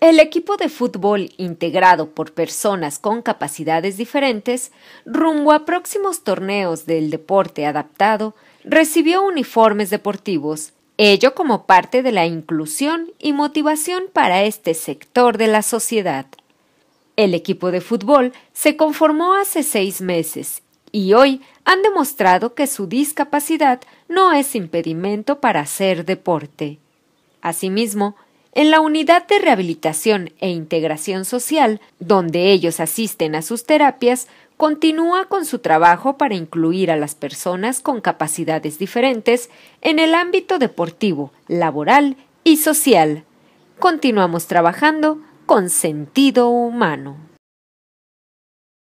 El equipo de fútbol integrado por personas con capacidades diferentes, rumbo a próximos torneos del deporte adaptado, recibió uniformes deportivos, ello como parte de la inclusión y motivación para este sector de la sociedad. El equipo de fútbol se conformó hace seis meses y hoy han demostrado que su discapacidad no es impedimento para hacer deporte. Asimismo, en la unidad de rehabilitación e integración social, donde ellos asisten a sus terapias, continúa con su trabajo para incluir a las personas con capacidades diferentes en el ámbito deportivo, laboral y social. Continuamos trabajando con sentido humano.